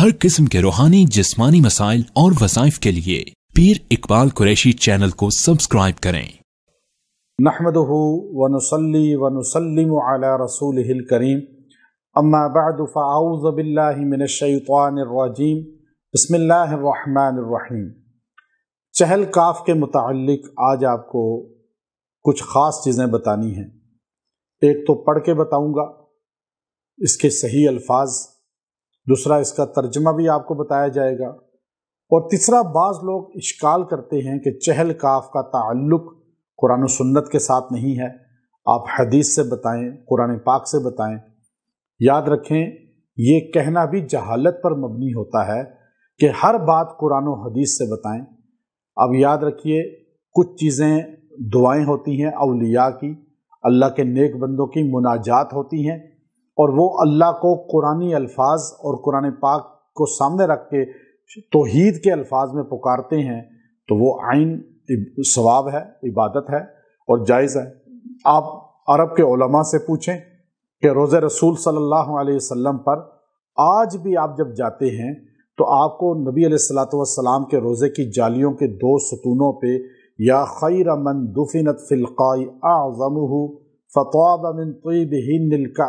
ہر قسم کے روحانی جسمانی مسائل اور وظائف کے لیے پیر اقبال قریشی چینل کو سبسکرائب کریں نحمده ونصلي ونسلم على رسوله الكريم اما بعد فاعوذ بالله من الشيطان الرجيم بسم الله الرحمن الرحيم چہل کاف کے متعلق آج آپ کو کچھ خاص چیزیں بتانی ہیں ایک تو پڑھ کے بتاؤں گا اس کے صحیح الفاظ دوسرا اس کا ترجمہ بھی آپ کو بتایا جائے گا اور تیسرا بعض لوگ اشکال کرتے ہیں کہ چہل کاف کا تعلق قرآن و سنت کے ساتھ نہیں ہے آپ حدیث سے بتائیں قرآن پاک سے بتائیں یاد رکھیں یہ کہنا بھی جہالت پر مبنی ہوتا ہے کہ ہر بات قرآن و حدیث سے بتائیں اب یاد رکھیے کچھ چیزیں دعائیں ہوتی ہیں اولیاء کی اللہ کے نیک بندوں کی مناجات ہوتی ہیں اور وہ اللہ کو قرآن الفاظ اور قرآن پاک کو سامنے رکھ کے توحید کے الفاظ میں پکارتے ہیں تو وہ آئین ثواب ہے عبادت ہے اور جائز ہے آپ عرب کے علماء سے پوچھیں کہ روز رسول صلی اللہ علیہ وسلم پر آج بھی آپ جب جاتے ہیں تو آپ کو نبی علیہ السلاۃ والسلام کے روزے کی جالیوں کے دو ستونوں پہ یا خیر من دفنت فلقائی اعظمہ ہو فقاب من طیب ہند نلکا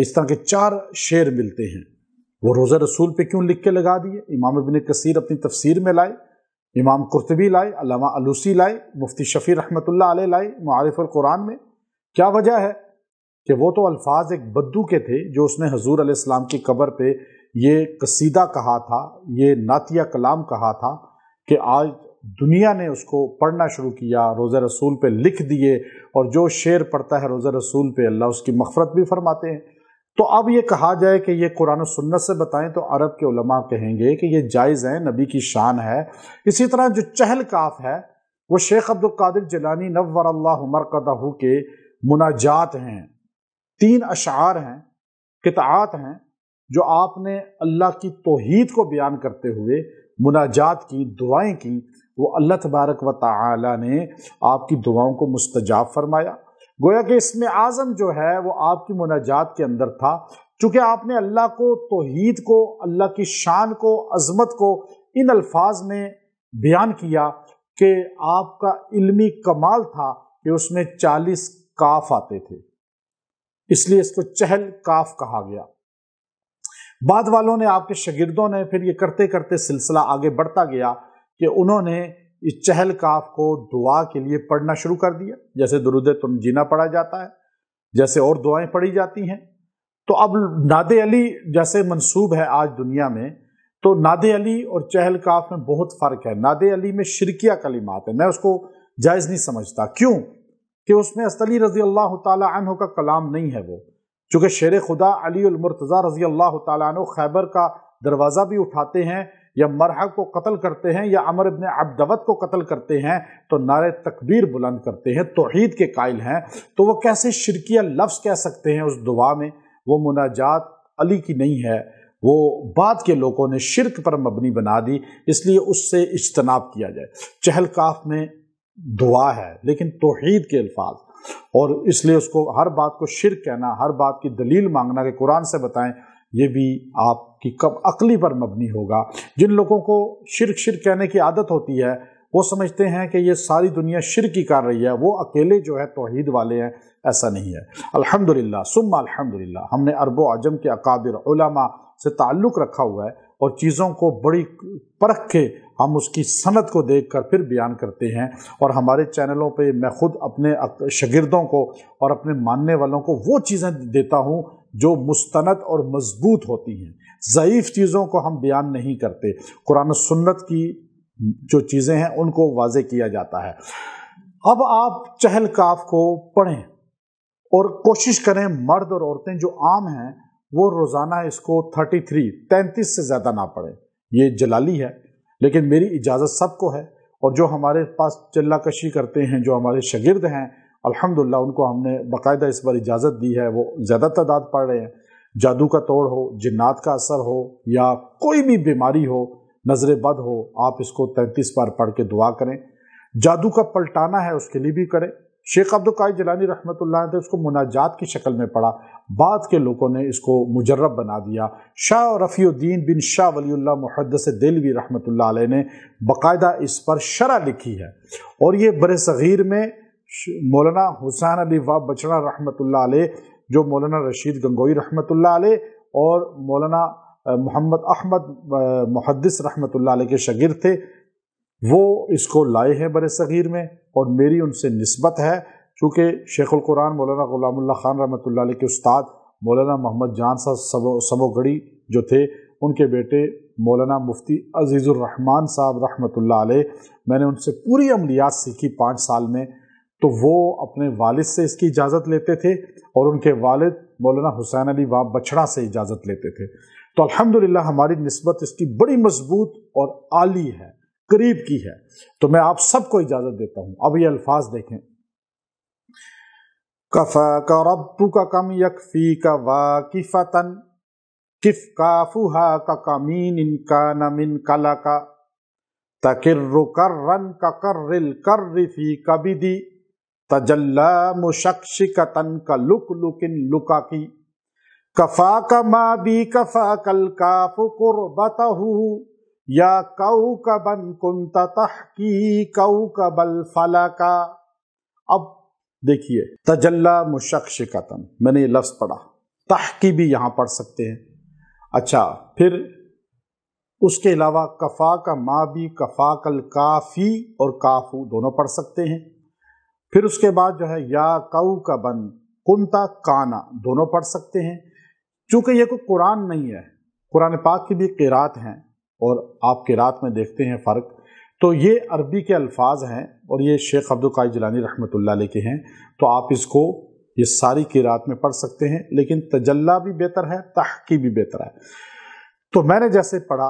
اس طرح کے چار شعر ملتے ہیں وہ روزہ رسول پہ کیوں لکھ کے لگا دیے امام ابن کثیر اپنی تفسیر میں لائے امام قرطبی لائے علامہ علوسی لائے مفتی شفیع رحمۃ اللہ علیہ لائے معارف القرآن میں کیا وجہ ہے کہ وہ تو الفاظ ایک بدو کے تھے جو اس نے حضور علیہ السلام کی قبر پہ یہ قصیدہ کہا تھا یہ نعتیہ کلام کہا تھا کہ آج دنیا نے اس کو پڑھنا شروع کیا روزہ رسول پہ لکھ دیے اور جو شعر پڑھتا ہے روزہ رسول پہ اللہ اس کی مغفرت بھی فرماتے ہیں تو اب یہ کہا جائے کہ یہ قرآن و سنت سے بتائیں تو عرب کے علماء کہیں گے کہ یہ جائز ہیں نبی کی شان ہے اسی طرح جو چہل کاف ہے وہ شیخ عبدالقادر جلانی نور اللہ مرکدہ کے مناجات ہیں تین اشعار ہیں قطعات ہیں جو آپ نے اللہ کی توحید کو بیان کرتے ہوئے مناجات کی دعائیں کی وہ اللہ تبارک و تعالی نے آپ کی دعاؤں کو مستجاب فرمایا گویا کہ اس میں اعظم جو ہے وہ آپ کی مناجات کے اندر تھا چونکہ آپ نے اللہ کو توحید کو اللہ کی شان کو عظمت کو ان الفاظ میں بیان کیا کہ آپ کا علمی کمال تھا کہ اس میں چالیس کاف آتے تھے اس لیے اس کو چہل کاف کہا گیا بعد والوں نے آپ کے شاگردوں نے پھر یہ کرتے کرتے سلسلہ آگے بڑھتا گیا کہ انہوں نے اس چہل کاف کو دعا کے لیے پڑھنا شروع کر دیا جیسے درود تنجینہ پڑھا جاتا ہے جیسے اور دعائیں پڑھی جاتی ہیں تو اب ناد علی جیسے منصوب ہے آج دنیا میں تو ناد علی اور چہل کاف میں بہت فرق ہے ناد علی میں شرکیہ کلمات ہے میں اس کو جائز نہیں سمجھتا کیوں کہ اس میں استلی رضی اللہ تعالی عنہ کا کلام نہیں ہے وہ چونکہ شیر خدا علی المرتضی رضی اللہ تعالیٰ عنہ خیبر کا دروازہ بھی اٹھاتے ہیں یا مرحا کو قتل کرتے ہیں یا عمر ابن عبدوت کو قتل کرتے ہیں تو نعر تکبیر بلند کرتے ہیں توحید کے قائل ہیں تو وہ کیسے شرکیہ لفظ کہہ سکتے ہیں اس دعا میں وہ مناجات علی کی نہیں ہے وہ بعد کے لوگوں نے شرک پر مبنی بنا دی اس لیے اس سے اجتناب کیا جائے چہل کاف میں دعا ہے لیکن توحید کے الفاظ اور اس لیے اس کو ہر بات کو شرک کہنا ہر بات کی دلیل مانگنا کہ قرآن سے بتائیں یہ بھی آپ کی کب عقلی پر مبنی ہوگا جن لوگوں کو شرک شرک کہنے کی عادت ہوتی ہے وہ سمجھتے ہیں کہ یہ ساری دنیا شرک ہی کر رہی ہے وہ اکیلے جو ہے توحید والے ہیں ایسا نہیں ہے الحمدللہ للہ الحمدللہ ہم نے عرب و عجم کے اقابر علماء سے تعلق رکھا ہوا ہے اور چیزوں کو بڑی پرکھ کے ہم اس کی سنت کو دیکھ کر پھر بیان کرتے ہیں اور ہمارے چینلوں پہ میں خود اپنے شاگردوں کو اور اپنے ماننے والوں کو وہ چیزیں دیتا ہوں جو مستند اور مضبوط ہوتی ہیں ضعیف چیزوں کو ہم بیان نہیں کرتے قرآن و سنت کی جو چیزیں ہیں ان کو واضح کیا جاتا ہے اب آپ چہل کاف کو پڑھیں اور کوشش کریں مرد اور عورتیں جو عام ہیں وہ روزانہ اس کو 33 33 تینتیس سے زیادہ نہ پڑھے یہ جلالی ہے لیکن میری اجازت سب کو ہے اور جو ہمارے پاس کشی کرتے ہیں جو ہمارے شاگرد ہیں الحمدللہ ان کو ہم نے باقاعدہ اس بار اجازت دی ہے وہ زیادہ تعداد پڑھ رہے ہیں جادو کا توڑ ہو جنات کا اثر ہو یا کوئی بھی بیماری ہو نظر بد ہو آپ اس کو تینتیس بار پڑھ کے دعا کریں جادو کا پلٹانا ہے اس کے لیے بھی کریں شیخ عبدالکی جلانی رحمۃ اللہ نے اس کو مناجات کی شکل میں پڑا بعد کے لوگوں نے اس کو مجرب بنا دیا شاہ رفیع الدین بن شاہ ولی اللہ محدث دلوی رحمۃ اللہ علیہ نے باقاعدہ اس پر شرح لکھی ہے اور یہ بر صغیر میں مولانا حسین علی واب بچڑا رحمۃ اللہ علیہ جو مولانا رشید گنگوئی رحمۃ اللہ علیہ اور مولانا محمد احمد محدث رحمۃ اللہ علیہ کے شاگرد تھے وہ اس کو لائے ہیں بر صغیر میں اور میری ان سے نسبت ہے چونکہ شیخ القرآن مولانا غلام اللہ خان رحمۃ اللہ علیہ کے استاد مولانا محمد جان صاحب سبو گڑی جو تھے ان کے بیٹے مولانا مفتی عزیز الرحمن صاحب رحمۃ اللہ علیہ میں نے ان سے پوری عملیات سیکھی پانچ سال میں تو وہ اپنے والد سے اس کی اجازت لیتے تھے اور ان کے والد مولانا حسین علی واب بچھڑا سے اجازت لیتے تھے تو الحمدللہ ہماری نسبت اس کی بڑی مضبوط اور عالی ہے قریب کی ہے تو میں آپ سب کو اجازت دیتا ہوں اب یہ الفاظ دیکھیں کفا کا ربو کا کم یکفی کا واقفتن کف کافہ کا کمین ان کا نمن کلا کا تکر کر رن کا کرل کرفی کبھی دی تجل مشکش کا تن کا لک لکن لکا کی کفا کا ما بھی کفا کل کاف قربت یا کو بن کنتا تحقی کو بل فلا کا اب دیکھیے تجلش مشخش قتم میں نے یہ لفظ پڑھا تحقی بھی یہاں پڑھ سکتے ہیں اچھا پھر اس کے علاوہ کفا کا ما بھی کفا کل کافی اور کافو دونوں پڑھ سکتے ہیں پھر اس کے بعد جو ہے یا کو کا بن کنتا کانا دونوں پڑھ سکتے ہیں چونکہ یہ کوئی قرآن نہیں ہے قرآن پاک کی بھی قیرات ہیں اور آپ کی رات میں دیکھتے ہیں فرق تو یہ عربی کے الفاظ ہیں اور یہ شیخ عبدالقائی جلانی رحمت اللہ علیہ کے ہیں تو آپ اس کو یہ ساری کی رات میں پڑھ سکتے ہیں لیکن تجلہ بھی بہتر ہے تحقی بھی بہتر ہے تو میں نے جیسے پڑھا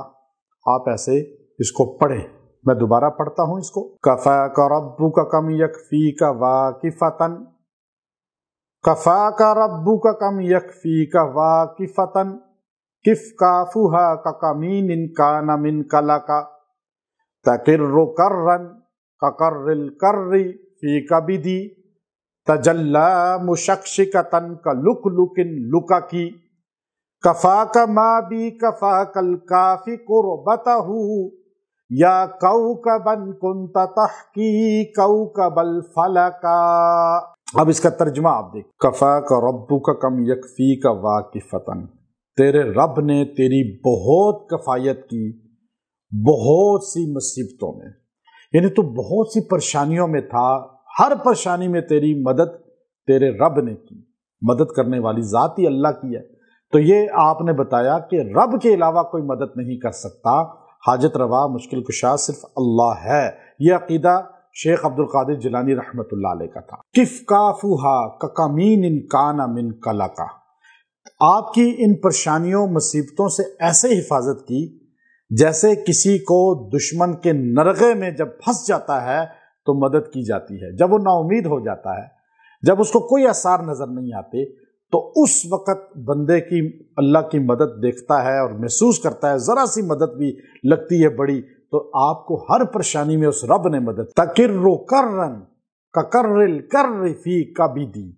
آپ ایسے اس کو پڑھیں میں دوبارہ پڑھتا ہوں اس کو کفا کا ربو کا کم یکفی کا وا کی کفا کا ربو کا کم یکفی کا کی کف کافوہا ککمین انکان من کلکا تقر کرن کقر القر فی کبدی تجلا مشکشکتن کلک لکن لکا کی کفا کا ما بی کفا کل کافی قربتہ یا کوکبن کنت تحقی کوکب الفلکا اب اس کا ترجمہ آپ دیکھ کفا کا ربو کا کم یکفی کا واقفتن تیرے رب نے تیری بہت کفایت کی بہت سی مصیبتوں میں یعنی تو بہت سی پریشانیوں میں تھا ہر پریشانی میں تیری مدد تیرے رب نے کی مدد کرنے والی ذاتی اللہ کی ہے تو یہ آپ نے بتایا کہ رب کے علاوہ کوئی مدد نہیں کر سکتا حاجت روا مشکل کشا صرف اللہ ہے یہ عقیدہ شیخ عبد القادر جلانی رحمت اللہ علیہ کا تھا کف کافوہا ککامین انکانا ان کان کلا کا آپ کی ان پریشانیوں مصیبتوں سے ایسے حفاظت کی جیسے کسی کو دشمن کے نرغے میں جب پھنس جاتا ہے تو مدد کی جاتی ہے جب وہ نا امید ہو جاتا ہے جب اس کو کوئی آثار نظر نہیں آتے تو اس وقت بندے کی اللہ کی مدد دیکھتا ہے اور محسوس کرتا ہے ذرا سی مدد بھی لگتی ہے بڑی تو آپ کو ہر پریشانی میں اس رب نے مدد تکر کر رنگ کررل کر کا بھی دی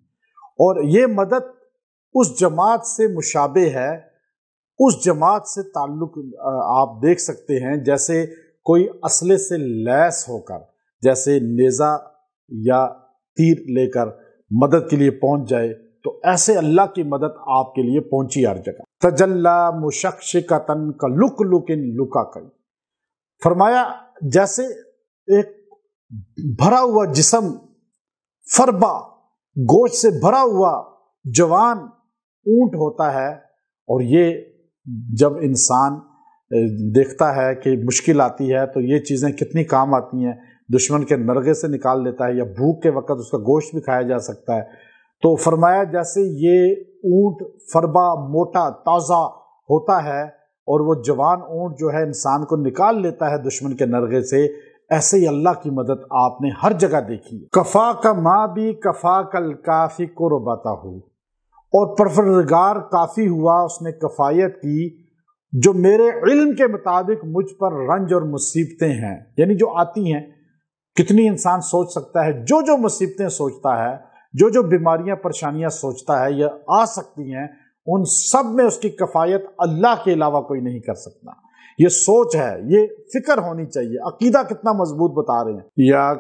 اور یہ مدد اس جماعت سے مشابہ ہے اس جماعت سے تعلق آپ دیکھ سکتے ہیں جیسے کوئی اصل سے لیس ہو کر جیسے نیزہ یا تیر لے کر مدد کے لیے پہنچ جائے تو ایسے اللہ کی مدد آپ کے لیے پہنچی ہر جگہ تجلّہ مشخش کا تن کا لک لکن لکا کئی فرمایا جیسے ایک بھرا ہوا جسم فربا گوشت سے بھرا ہوا جوان اونٹ ہوتا ہے اور یہ جب انسان دیکھتا ہے کہ مشکل آتی ہے تو یہ چیزیں کتنی کام آتی ہیں دشمن کے نرغے سے نکال لیتا ہے یا بھوک کے وقت اس کا گوشت بھی کھایا جا سکتا ہے تو فرمایا جیسے یہ اونٹ فربا موٹا تازہ ہوتا ہے اور وہ جوان اونٹ جو ہے انسان کو نکال لیتا ہے دشمن کے نرغے سے ایسے ہی اللہ کی مدد آپ نے ہر جگہ دیکھی کفا کا ماں بھی کفا کل کافی کو ہو اور پرفرگار کافی ہوا اس نے کفایت کی جو میرے علم کے مطابق مجھ پر رنج اور مصیبتیں ہیں یعنی جو آتی ہیں کتنی انسان سوچ سکتا ہے جو جو مصیبتیں سوچتا ہے جو جو بیماریاں پریشانیاں سوچتا ہے یا آ سکتی ہیں ان سب میں اس کی کفایت اللہ کے علاوہ کوئی نہیں کر سکتا یہ سوچ ہے یہ فکر ہونی چاہیے عقیدہ کتنا مضبوط بتا رہے ہیں یا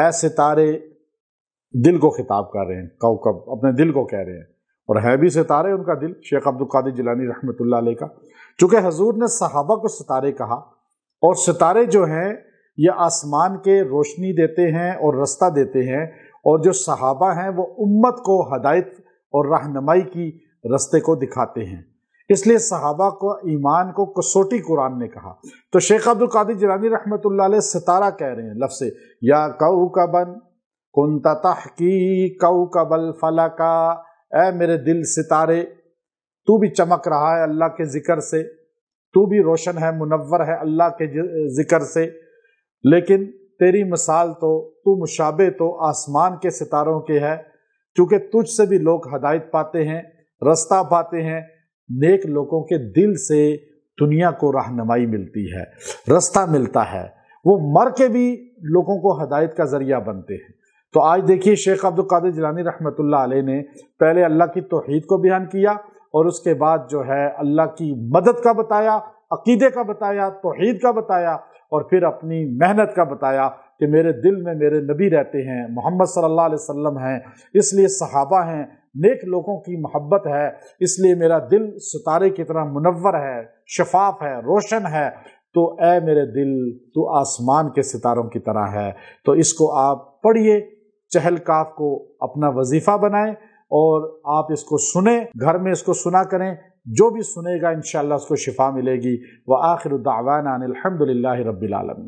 اے ستارے دل کو خطاب کر رہے ہیں کوکب اپنے دل کو کہہ رہے ہیں اور ہے بھی ستارے ان کا دل شیخ عبدالقادی جیلانی رحمۃ اللہ علیہ کا چونکہ حضور نے صحابہ کو ستارے کہا اور ستارے جو ہیں یہ آسمان کے روشنی دیتے ہیں اور رستہ دیتے ہیں اور جو صحابہ ہیں وہ امت کو ہدایت اور رہنمائی کی رستے کو دکھاتے ہیں اس لیے صحابہ کو ایمان کو کسوٹی قرآن نے کہا تو شیخ القادر جرانی رحمت اللہ علیہ ستارہ کہہ رہے ہیں لفظ یا تحقی کوکب الفلکا فلا کا دل ستارے تو بھی چمک رہا ہے اللہ کے ذکر سے تو بھی روشن ہے منور ہے اللہ کے ذکر سے لیکن تیری مثال تو تو مشابہ تو آسمان کے ستاروں کے ہے کیونکہ تجھ سے بھی لوگ ہدایت پاتے ہیں رستہ پاتے ہیں نیک لوگوں کے دل سے دنیا کو رہنمائی ملتی ہے رستہ ملتا ہے وہ مر کے بھی لوگوں کو ہدایت کا ذریعہ بنتے ہیں تو آج دیکھیے شیخ القادر جلانی رحمۃ اللہ علیہ نے پہلے اللہ کی توحید کو بیان کیا اور اس کے بعد جو ہے اللہ کی مدد کا بتایا عقیدے کا بتایا توحید کا بتایا اور پھر اپنی محنت کا بتایا کہ میرے دل میں میرے نبی رہتے ہیں محمد صلی اللہ علیہ وسلم ہیں اس لیے صحابہ ہیں نیک لوگوں کی محبت ہے اس لیے میرا دل ستارے کی طرح منور ہے شفاف ہے روشن ہے تو اے میرے دل تو آسمان کے ستاروں کی طرح ہے تو اس کو آپ پڑھیے چہل کاف کو اپنا وظیفہ بنائیں اور آپ اس کو سنیں گھر میں اس کو سنا کریں جو بھی سنے گا انشاءاللہ اس کو شفا ملے گی وہ آخر الحمدللہ رب الحمد للہ